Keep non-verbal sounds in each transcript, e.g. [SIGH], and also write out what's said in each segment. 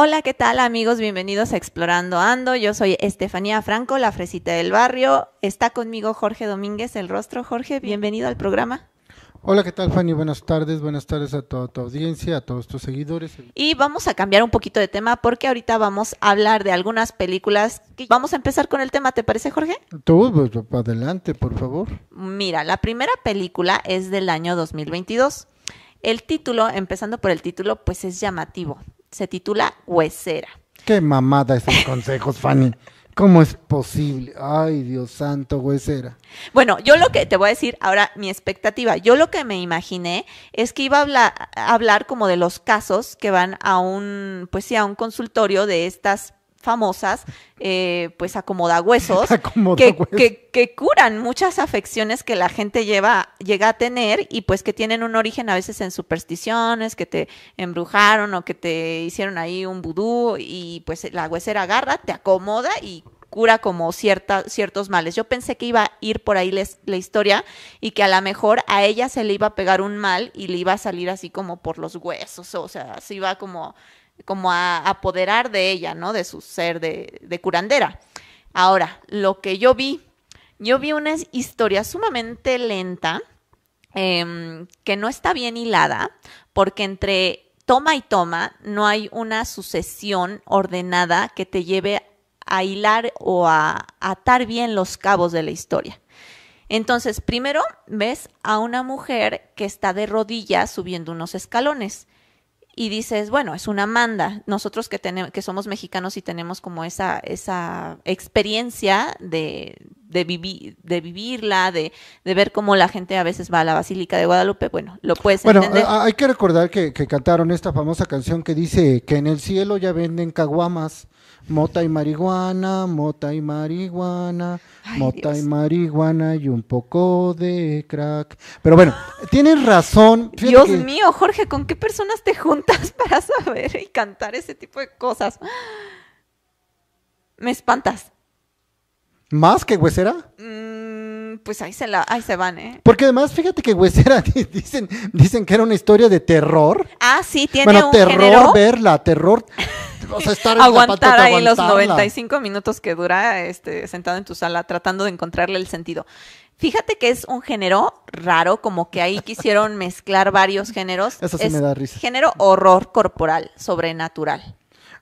Hola, ¿qué tal amigos? Bienvenidos a Explorando Ando. Yo soy Estefanía Franco, la fresita del barrio. Está conmigo Jorge Domínguez, el rostro. Jorge, bienvenido al programa. Hola, ¿qué tal Fanny? Buenas tardes, buenas tardes a toda tu audiencia, a todos tus seguidores. Y vamos a cambiar un poquito de tema porque ahorita vamos a hablar de algunas películas. Vamos a empezar con el tema, ¿te parece Jorge? Tú, pues, adelante, por favor. Mira, la primera película es del año 2022. El título, empezando por el título, pues es llamativo se titula Huesera. Qué mamada esos consejos, Fanny. ¿Cómo es posible? Ay, Dios santo, huesera. Bueno, yo lo que te voy a decir ahora, mi expectativa, yo lo que me imaginé es que iba a hablar, a hablar como de los casos que van a un, pues a un consultorio de estas famosas, eh, pues acomoda [LAUGHS] que, que, que, curan muchas afecciones que la gente lleva, llega a tener y pues que tienen un origen a veces en supersticiones, que te embrujaron o que te hicieron ahí un vudú y pues la huesera agarra, te acomoda y cura como ciertas ciertos males. Yo pensé que iba a ir por ahí la historia y que a lo mejor a ella se le iba a pegar un mal y le iba a salir así como por los huesos, o sea, se iba como como a apoderar de ella, ¿no? De su ser de, de curandera. Ahora, lo que yo vi, yo vi una historia sumamente lenta, em, que no está bien hilada, porque entre toma y toma no hay una sucesión ordenada que te lleve a hilar o a atar bien los cabos de la historia. Entonces, primero ves a una mujer que está de rodillas subiendo unos escalones y dices, bueno, es una manda. Nosotros que, tenemos, que somos mexicanos y tenemos como esa, esa experiencia de, de, de vivirla, de, ver cómo la gente a veces va a la Basílica de Guadalupe, bueno, lo puedes entender. Bueno, hay que recordar que, que cantaron esta famosa canción que dice que en el cielo ya venden caguamas, mota y marihuana, mota y marihuana, mota y marihuana y un poco de crack. Pero bueno, tienes razón. Dios mío, Jorge, ¿con qué personas te juntas [LAUGHS] para saber y cantar ese tipo de cosas? Me espantas. ¿Más que Huesera? Mm, pues ahí se, la, se van, ¿eh? Porque además, fíjate que Huesera [LAUGHS] dicen, dicen que era una historia de terror. Ah, sí, tiene bueno, un terror verla, terror. [LAUGHS] O sea, estar en aguantar ahí los 95 minutos que dura este, sentado en tu sala tratando de encontrarle el sentido. Fíjate que es un género raro, como que ahí quisieron [LAUGHS] mezclar varios géneros. Eso sí me da risa. Género horror corporal, sobrenatural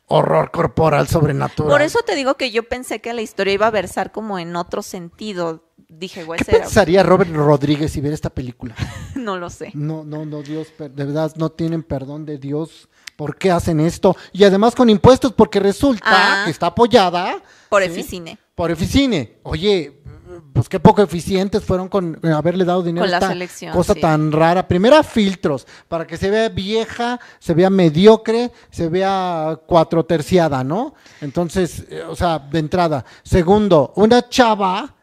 horror corporal sobrenatural. Por eso te digo que yo pensé que la historia iba a versar como en otro sentido. Dije, güey, ¿Qué pensaría Robert Rodríguez si viera esta película? [LAUGHS] no lo sé. No, no, no, Dios, de verdad, no tienen perdón de Dios. ¿Por qué hacen esto? Y además con impuestos, porque resulta ah. que está apoyada. Por Eficine. Por Eficine. Oye, pues qué poco eficientes fueron con eh, haberle dado dinero a la esta selección, cosa tan rara. Primera filtros, para que se vea vieja, se vea mediocre, se vea cuatro terciada, ¿no? Entonces, eh, o sea, de entrada. Segundo, una chava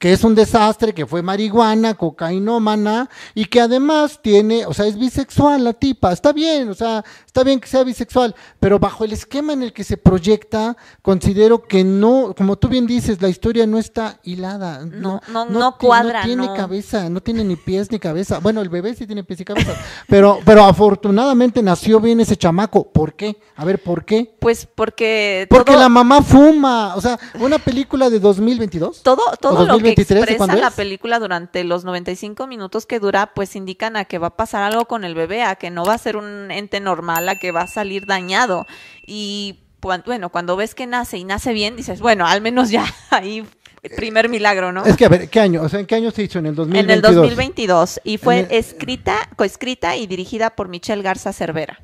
que es un desastre, que fue marihuana, cocainómana y que además tiene, o sea, es bisexual la tipa, está bien, o sea, está bien que sea bisexual, pero bajo el esquema en el que se proyecta, considero que no, como tú bien dices, la historia no está hilada, no, no, no, cuadra, no tiene cabeza, no tiene ni pies ni cabeza. Bueno, el bebé sí tiene pies y cabeza, pero, pero afortunadamente nació bien ese chamaco. ¿Por qué? A ver, ¿por qué? Pues porque porque la mamá fuma, o sea, una película de 2022. Todo, todo lo expresa la película durante los 95 minutos que dura, pues indican a que va a pasar algo con el bebé, a que no va a ser un ente normal, a que va a salir dañado. Y bueno, cuando ves que nace y nace bien, dices, bueno, al menos ya [LAUGHS] ahí eh, primer milagro, ¿no? Es que a ver, ¿qué año? O sea, ¿en qué año se hizo? En el 2022. En el 2022 y fue escrita, coescrita y dirigida por Michelle Garza Cervera.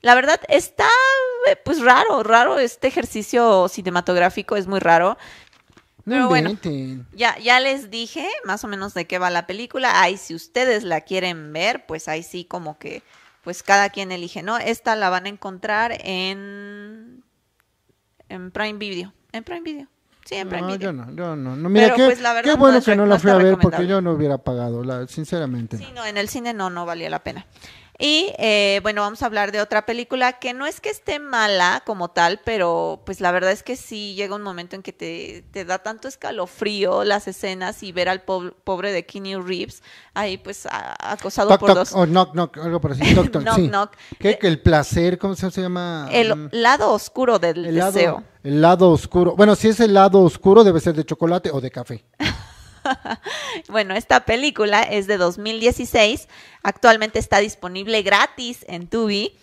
La verdad está eh, pues raro, raro este ejercicio cinematográfico es muy raro. Pero bueno, ya, ya les dije más o menos de qué va la película. Ahí si ustedes la quieren ver, pues ahí sí como que, pues cada quien elige, ¿no? Esta la van a encontrar en, en Prime Video. En Prime Video. Sí, en Prime no, Yo no, yo no. mira, qué, pues, qué bueno que no la fui a ver porque yo no hubiera pagado, sinceramente. Sí, no, en el cine no, no valía la pena. Y eh, bueno, vamos a hablar de otra película que no es que esté mala como tal, pero pues la verdad es que sí llega un momento en que te, da tanto escalofrío las escenas y ver al pobre de Kenny Reeves ahí pues acosado por dos. Oh, knock, knock, algo por así. knock, [LAUGHS] knock. Que el placer, ¿cómo se llama? El mm. lado oscuro del deseo. el lado oscuro. Bueno, si es el lado oscuro, debe ser de chocolate o de café. [LAUGHS] bueno, esta película es de 2016, actualmente está disponible gratis en Tubi.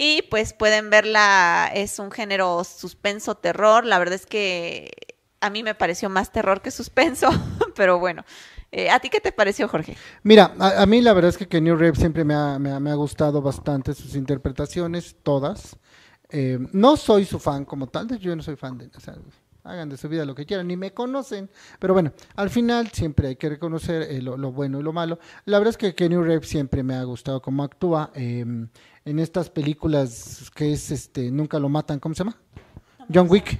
Y pues pueden verla, es un género suspenso terror, la verdad es que a mí me pareció más terror que suspenso, [LAUGHS] pero bueno. Eh, ¿A ti qué te pareció, Jorge? Mira, a, mí la verdad es que New Rev siempre me ha, gustado bastante sus interpretaciones, todas. Eh, no soy su fan como tal, yo no soy fan de hagan de su vida lo que quieran, ni me conocen. Pero bueno, al final siempre hay que reconocer eh, lo, bueno y lo malo. La verdad es que Kenny rep siempre me ha gustado cómo actúa em, en estas películas que es, este, nunca lo matan, ¿cómo se llama? John Wick.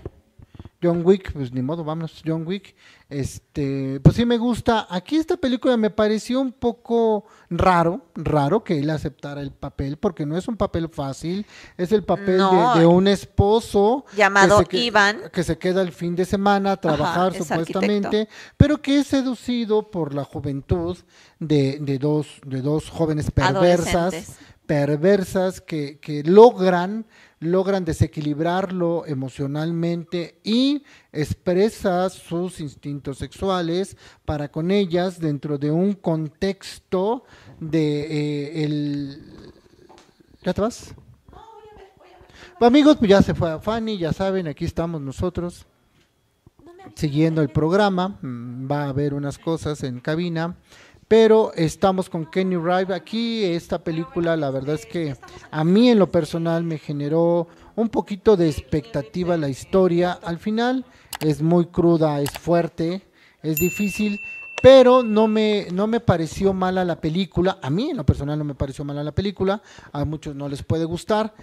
John Wick, pues ni modo, vámonos, John Wick. Este, pues sí me gusta. Aquí esta película me pareció un poco raro, raro que él aceptara el papel, porque no es un papel fácil, es el papel de, un esposo llamado Ivan. Iván, que se queda el fin de semana a trabajar supuestamente, pero que es seducido por la juventud de, de dos, de dos jóvenes perversas, perversas que, que logran logran desequilibrarlo emocionalmente y expresa sus instintos sexuales para con ellas dentro de un contexto de eh, ¿Ya te amigos, pues ya se fue a Fanny, ya saben, aquí estamos nosotros siguiendo el programa, mm, va a haber unas cosas en cabina. Pero estamos con Kenny Rive aquí. Esta película, la verdad es que a mí en lo personal me generó un poquito de expectativa la historia. Al final es muy cruda, es fuerte, es difícil, pero no me, no me pareció mala la película, a mí en lo personal no me pareció mala la película, a muchos no les puede gustar,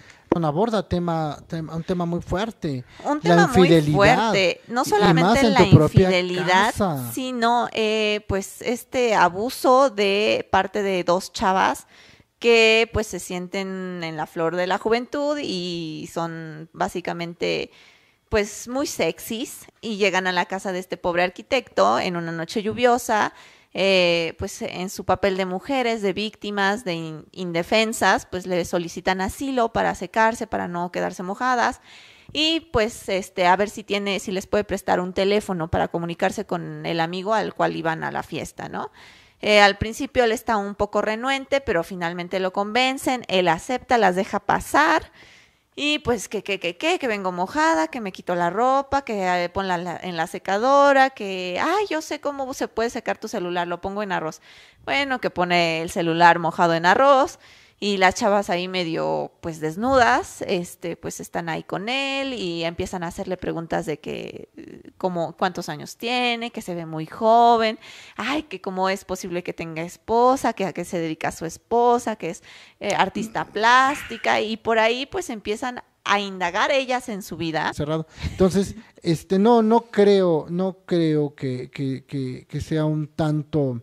aborda tema, un tema muy fuerte, un tema la infidelidad, muy fuerte, no solamente la infidelidad, sino eh, pues este abuso de parte de dos chavas que pues se sienten en la flor de la juventud y son básicamente pues muy sexys y llegan a la casa de este pobre arquitecto en una noche lluviosa, eh, pues en su papel de mujeres, de víctimas, de indefensas, pues le solicitan asilo para secarse, para no quedarse mojadas y pues este a ver si tiene si les puede prestar un teléfono para comunicarse con el amigo al cual iban a la fiesta, ¿no? Eh, al principio él está un poco renuente, pero finalmente lo convencen, él acepta, las deja pasar y pues que, que, que, que, vengo mojada, que me quito la ropa, que eh, ponla la, en la secadora, que, ay, yo sé cómo se puede secar tu celular, lo pongo en arroz. Bueno, que pone el celular mojado en arroz y las chavas ahí medio pues desnudas, este, pues están ahí con él y empiezan a hacerle preguntas de que eh, como cuántos años tiene, que se ve muy joven, ay, que cómo es posible que tenga esposa, que a qué se dedica su esposa, que es eh, artista plástica y por ahí pues empiezan a indagar ellas en su vida. Cerrado. Entonces, este no no creo, no creo que, que, que, que sea un tanto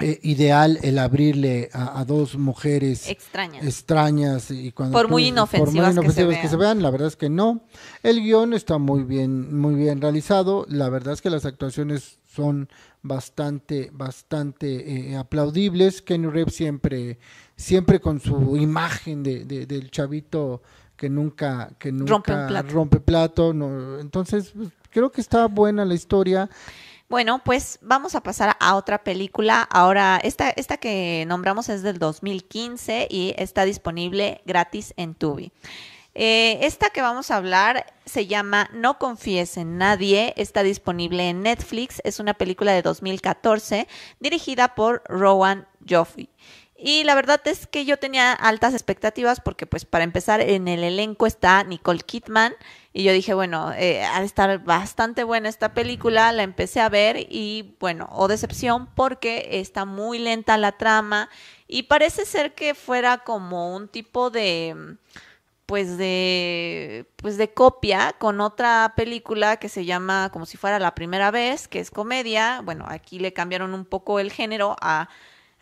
eh, ideal el abrirle a, dos mujeres extrañas. extrañas y cuando por, muy inofensivas, que, se, vean, la verdad es que no. El guión está muy bien, muy bien realizado. La verdad es que las actuaciones son bastante, bastante eh, aplaudibles. Kenny Reeves siempre, siempre con su imagen de, del chavito que nunca, que nunca rompe plato. no. Entonces, pues, creo que está buena la historia. Bueno, pues vamos a pasar a otra película. Ahora, esta, esta que nombramos es del 2015 y está disponible gratis en Tubi. Eh, esta que vamos a hablar se llama No confíes en nadie, está disponible en Netflix, es una película de 2014 dirigida por Rowan Joffrey. Y la verdad es que yo tenía altas expectativas porque, pues, para empezar, en el elenco está Nicole Kidman. Y yo dije, bueno, eh, al estar bastante buena esta película, la empecé a ver y, bueno, o oh, decepción porque está muy lenta la trama y parece ser que fuera como un tipo de pues de pues de copia con otra película que se llama como si fuera la primera vez, que es comedia. Bueno, aquí le cambiaron un poco el género a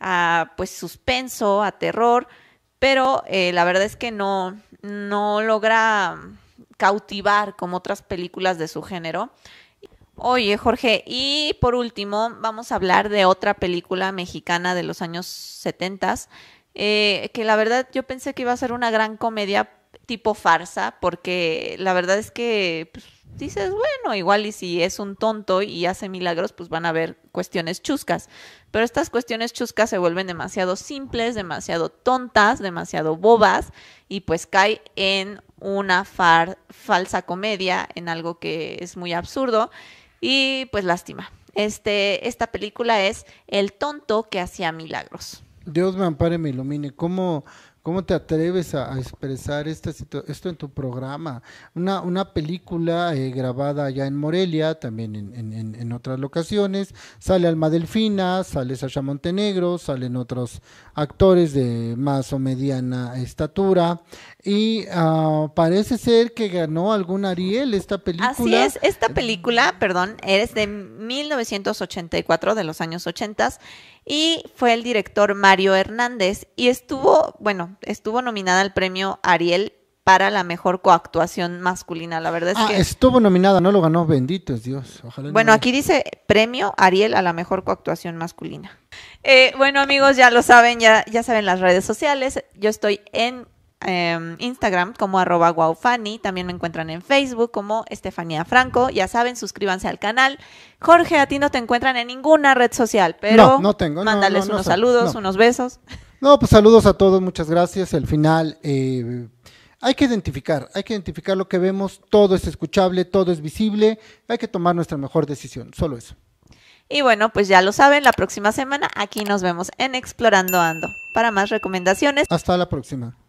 a pues suspenso, a terror, pero eh, la verdad es que no, no logra cautivar como otras películas de su género. Oye, Jorge, y por último vamos a hablar de otra película mexicana de los años 70, eh, que la verdad yo pensé que iba a ser una gran comedia, tipo farsa, porque la verdad es que pues, dices, bueno, igual y si es un tonto y hace milagros, pues van a haber cuestiones chuscas. Pero estas cuestiones chuscas se vuelven demasiado simples, demasiado tontas, demasiado bobas y pues cae en una falsa comedia, en algo que es muy absurdo y pues lástima. Este, esta película es El tonto que hacía milagros. Dios me ampare, me ilumine. ¿Cómo, ¿Cómo te atreves a, expresar esta esto en tu programa? Una, una película eh, grabada allá en Morelia, también en, otras locaciones, sale Alma Delfina, sale Sasha Montenegro, salen otros actores de más o mediana estatura, y ah, parece ser que ganó algún Ariel esta película. Así es, esta película, perdón, es de 1984, de los años 80 y fue el director Mario Hernández y estuvo, bueno, estuvo nominada al premio Ariel para la mejor coactuación masculina. La verdad es ah, que. Estuvo nominada, no lo ganó, bendito es Dios. bueno, aquí dice premio Ariel a la mejor coactuación masculina. Eh, bueno, amigos, ya lo saben, ya, ya saben las redes sociales. Yo estoy en Em, Instagram como arroba guaufani, también me encuentran en Facebook como Estefanía Franco, ya saben, suscríbanse al canal. Jorge, a ti no te encuentran en ninguna red social, pero no, mándales unos saludos, unos besos. No, pues saludos a todos, muchas gracias. al final, eh, hay que identificar, hay que identificar lo que vemos, todo es escuchable, todo es visible, hay que tomar nuestra mejor decisión, solo eso. Y bueno, pues ya lo saben, la próxima semana aquí nos vemos en Explorando Ando. Para más recomendaciones. Hasta la próxima.